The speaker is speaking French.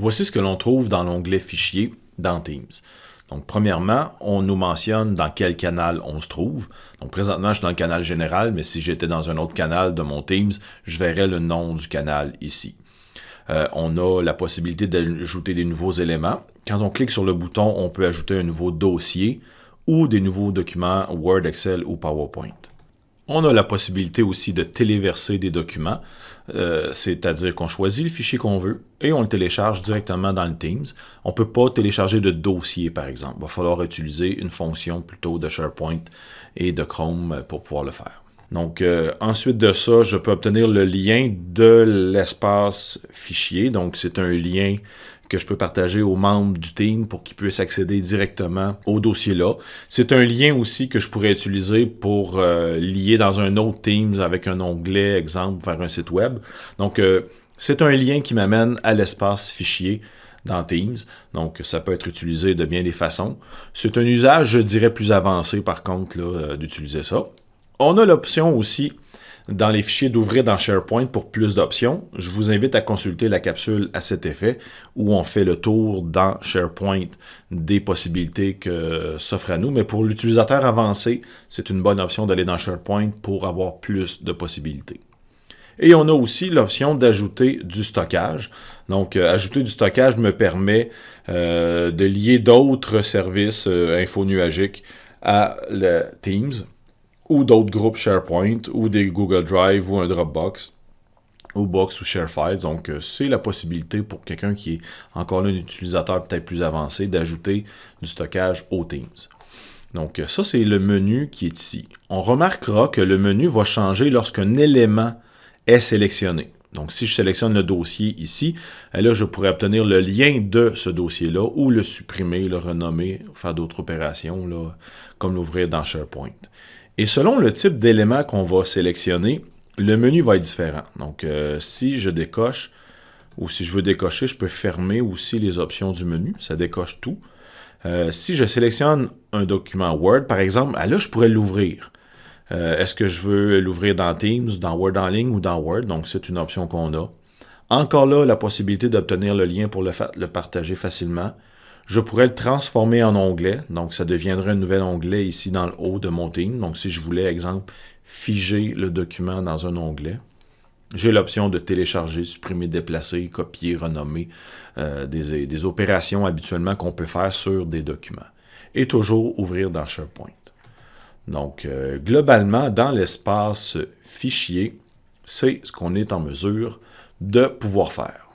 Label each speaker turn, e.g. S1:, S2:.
S1: Voici ce que l'on trouve dans l'onglet Fichier dans Teams. Donc, premièrement, on nous mentionne dans quel canal on se trouve. Donc, présentement, je suis dans le canal général, mais si j'étais dans un autre canal de mon Teams, je verrais le nom du canal ici. Euh, on a la possibilité d'ajouter des nouveaux éléments. Quand on clique sur le bouton, on peut ajouter un nouveau dossier ou des nouveaux documents Word, Excel ou PowerPoint. On a la possibilité aussi de téléverser des documents, euh, c'est-à-dire qu'on choisit le fichier qu'on veut et on le télécharge directement dans le Teams. On ne peut pas télécharger de dossier, par exemple. Il va falloir utiliser une fonction plutôt de SharePoint et de Chrome pour pouvoir le faire. Donc, euh, ensuite de ça, je peux obtenir le lien de l'espace fichier. Donc, c'est un lien que je peux partager aux membres du team pour qu'ils puissent accéder directement au dossier-là. C'est un lien aussi que je pourrais utiliser pour euh, lier dans un autre Teams avec un onglet, exemple, vers un site web. Donc, euh, c'est un lien qui m'amène à l'espace fichier dans Teams. Donc, ça peut être utilisé de bien des façons. C'est un usage, je dirais, plus avancé, par contre, d'utiliser ça. On a l'option aussi dans les fichiers d'ouvrir dans SharePoint pour plus d'options. Je vous invite à consulter la capsule à cet effet où on fait le tour dans SharePoint des possibilités que s'offre à nous. Mais pour l'utilisateur avancé, c'est une bonne option d'aller dans SharePoint pour avoir plus de possibilités. Et on a aussi l'option d'ajouter du stockage. Donc, euh, ajouter du stockage me permet euh, de lier d'autres services euh, info infonuagiques à le Teams ou d'autres groupes SharePoint ou des Google Drive ou un Dropbox ou Box ou ShareFile. Donc, euh, c'est la possibilité pour quelqu'un qui est encore un utilisateur peut-être plus avancé d'ajouter du stockage au Teams. Donc, euh, ça, c'est le menu qui est ici. On remarquera que le menu va changer lorsqu'un élément est sélectionné. Donc, si je sélectionne le dossier ici, eh là, je pourrais obtenir le lien de ce dossier-là ou le supprimer, le renommer, faire d'autres opérations, là, comme l'ouvrir dans SharePoint. Et selon le type d'élément qu'on va sélectionner, le menu va être différent. Donc, euh, si je décoche ou si je veux décocher, je peux fermer aussi les options du menu. Ça décoche tout. Euh, si je sélectionne un document Word, par exemple, ah, là, je pourrais l'ouvrir. Euh, est-ce que je veux l'ouvrir dans Teams, dans Word en ligne ou dans Word? Donc, c'est une option qu'on a. Encore là, la possibilité d'obtenir le lien pour le partager facilement. Je pourrais le transformer en onglet. Donc, ça deviendrait un nouvel onglet ici dans le haut de mon team. Donc, si je voulais, exemple, figer le document dans un onglet, j'ai l'option de télécharger, supprimer, déplacer, copier, renommer euh, des, opérations habituellement qu'on peut faire sur des documents. Et toujours ouvrir dans SharePoint. Donc, euh, globalement, dans l'espace fichier, c'est ce qu'on est en mesure de pouvoir faire.